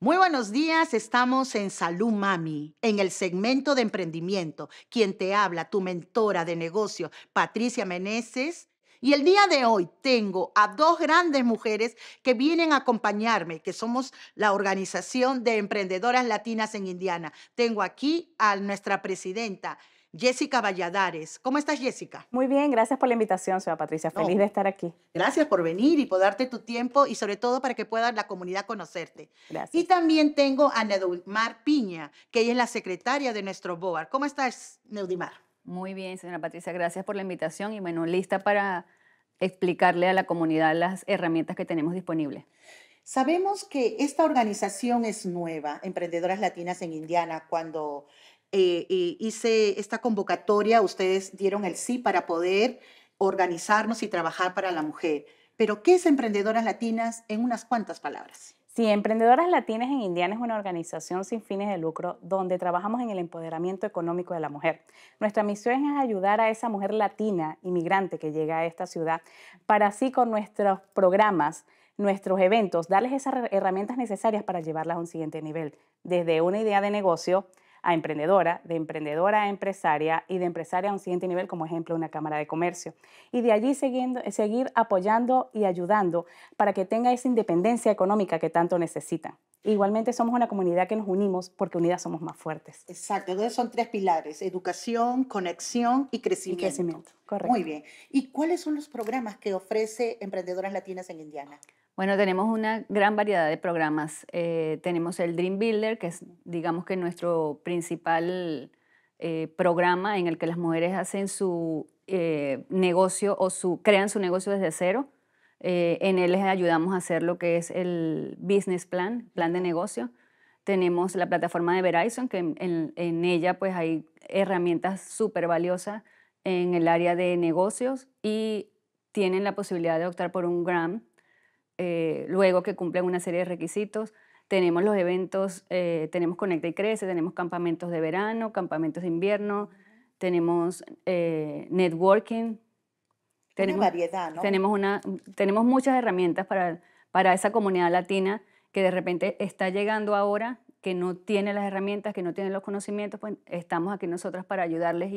Muy buenos días, estamos en Salud Mami, en el segmento de emprendimiento. Quien te habla, tu mentora de negocio, Patricia Meneses. Y el día de hoy tengo a dos grandes mujeres que vienen a acompañarme, que somos la organización de emprendedoras latinas en Indiana. Tengo aquí a nuestra presidenta, Jessica Valladares. ¿Cómo estás, Jessica? Muy bien, gracias por la invitación, señora Patricia. Feliz de estar aquí. Gracias por venir y por darte tu tiempo y sobre todo para que pueda la comunidad conocerte. Gracias. Y también tengo a Neudimar Piña, que ella es la secretaria de nuestro BOAR. ¿Cómo estás, Neudimar? Muy bien, señora Patricia, gracias por la invitación y bueno, lista para explicarle a la comunidad las herramientas que tenemos disponibles. Sabemos que esta organización es nueva, Emprendedoras Latinas en Indiana, cuando eh, eh, hice esta convocatoria, ustedes dieron el sí para poder organizarnos y trabajar para la mujer. Pero, ¿qué es Emprendedoras Latinas en unas cuantas palabras? Sí, Emprendedoras Latinas en Indiana es una organización sin fines de lucro donde trabajamos en el empoderamiento económico de la mujer. Nuestra misión es ayudar a esa mujer latina, inmigrante que llega a esta ciudad, para así con nuestros programas nuestros eventos, darles esas herramientas necesarias para llevarlas a un siguiente nivel, desde una idea de negocio a emprendedora, de emprendedora a empresaria y de empresaria a un siguiente nivel, como ejemplo una Cámara de Comercio. Y de allí seguir apoyando y ayudando para que tenga esa independencia económica que tanto necesita. Igualmente somos una comunidad que nos unimos porque unidas somos más fuertes. Exacto, entonces son tres pilares, educación, conexión y crecimiento. crecimiento, correcto. Muy bien. ¿Y cuáles son los programas que ofrece Emprendedoras Latinas en Indiana? Bueno, tenemos una gran variedad de programas. Eh, tenemos el Dream Builder, que es, digamos que nuestro principal eh, programa en el que las mujeres hacen su eh, negocio o su, crean su negocio desde cero. en él les ayudamos a hacer lo que es el business plan, plan de negocio. Tenemos la plataforma de Verizon, que en, ella pues hay herramientas súper valiosas en el área de negocios y tienen la posibilidad de optar por un grant eh, luego que cumplen una serie de requisitos. Tenemos los eventos, eh, tenemos Conecta y Crece, tenemos campamentos de verano, campamentos de invierno, tenemos eh, networking. Tenemos, variedad, Tenemos, una, tenemos muchas herramientas para, para esa comunidad latina que de repente está llegando ahora, que no tiene las herramientas, que no tiene los conocimientos, pues estamos aquí nosotras para ayudarles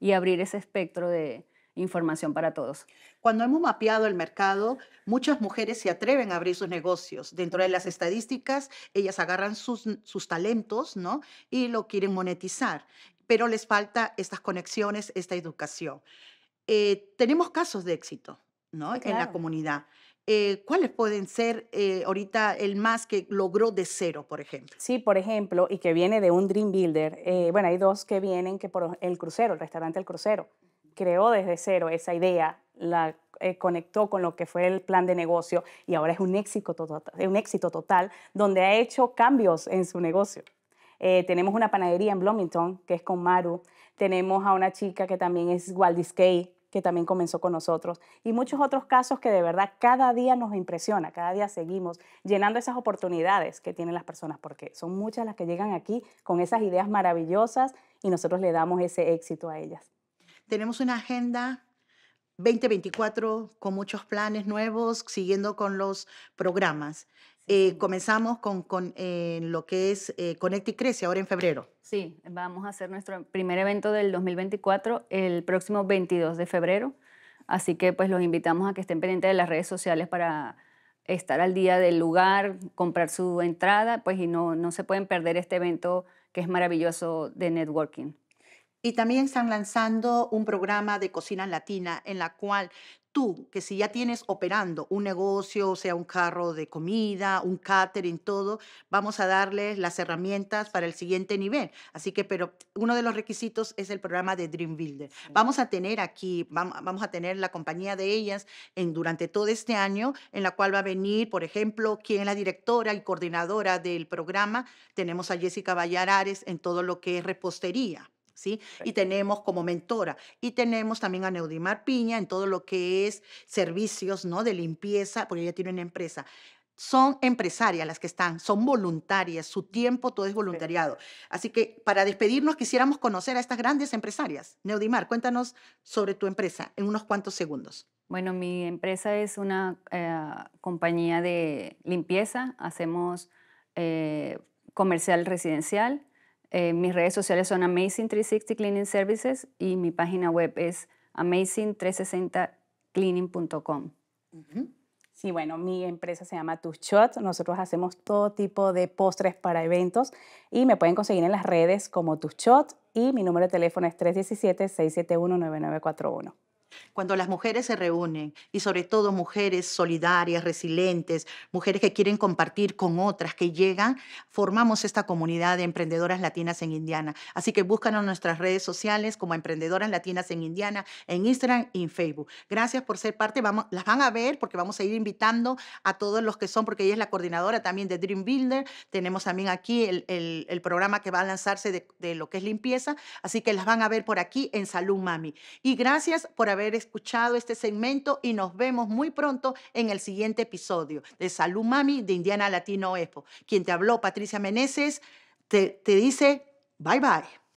y abrir ese espectro de, información para todos. Cuando hemos mapeado el mercado, muchas mujeres se atreven a abrir sus negocios. Dentro de las estadísticas, ellas agarran sus, sus talentos ¿no? y lo quieren monetizar, pero les falta estas conexiones, esta educación. Eh, tenemos casos de éxito ¿no? en la comunidad. Eh, ¿cuáles pueden ser eh, ahorita el más que logró de cero, por ejemplo? Sí, por ejemplo, y que viene de un Dream Builder. bueno, hay dos que vienen que por el crucero, el restaurante El Crucero creó desde cero esa idea, la eh, conectó con lo que fue el plan de negocio y ahora es un éxito, total, un éxito total donde ha hecho cambios en su negocio. Eh, tenemos una panadería en Bloomington que es con Maru. Tenemos a una chica que también es Waldis que también comenzó con nosotros. Y muchos otros casos que de verdad cada día nos impresiona, cada día seguimos llenando esas oportunidades que tienen las personas, porque son muchas las que llegan aquí con esas ideas maravillosas y nosotros le damos ese éxito a ellas. Tenemos una agenda 2024 con muchos planes nuevos, siguiendo con los programas. Eh, comenzamos con, eh, lo que es eh, Connect y Crece ahora en febrero. Sí, vamos a hacer nuestro primer evento del 2024 el próximo 22 de febrero. Así que pues los invitamos a que estén pendientes de las redes sociales para estar al día del lugar, comprar su entrada, pues y no, no se pueden perder este evento que es maravilloso de networking. Y también están lanzando un programa de cocina latina en la cual tú, que si ya tienes operando un negocio, sea, un carro de comida, un catering, todo, vamos a darles las herramientas para el siguiente nivel. Así que, pero uno de los requisitos es el programa de Dream Builder. Vamos a tener aquí, vamos a tener la compañía de ellas en, durante todo este año, en la cual va a venir, por ejemplo, quien es la directora y coordinadora del programa. Tenemos a Jessica Vallarares en todo lo que es repostería y tenemos como mentora. Y tenemos también a Neudimar Piña en todo lo que es servicios, ¿no? De limpieza, porque ella tiene una empresa son empresarias las que están, son voluntarias, su tiempo todo es voluntariado. Así que para despedirnos quisiéramos conocer a estas grandes empresarias. Neudimar, cuéntanos sobre tu empresa en unos cuantos segundos. Bueno, mi empresa es una eh, compañía de limpieza, hacemos eh, comercial residencial, eh, mis redes sociales son Amazing360 Cleaning Services y mi página web es amazing360cleaning.com. Sí, bueno, mi empresa se llama Tus Nosotros hacemos todo tipo de postres para eventos y me pueden conseguir en las redes como Tus y mi número de teléfono es 317-671-9941. Cuando las mujeres se reúnen, y sobre todo mujeres solidarias, resilientes, mujeres que quieren compartir con otras, que llegan, formamos esta comunidad de emprendedoras latinas en Indiana. Así que búscanos en nuestras redes sociales como emprendedoras latinas en Indiana, en Instagram y en Facebook. Gracias por ser parte. Vamos, las van a ver porque vamos a ir invitando a todos los que son, porque ella es la coordinadora también de Dream Builder. Tenemos también aquí el, programa que va a lanzarse de, de lo que es limpieza. Así que las van a ver por aquí en Salud Mami. Y gracias por haber escuchado este segmento y nos vemos muy pronto en el siguiente episodio de Salud Mami de Indiana Latino Expo. Quien te habló, Patricia Meneses, te, te dice bye bye.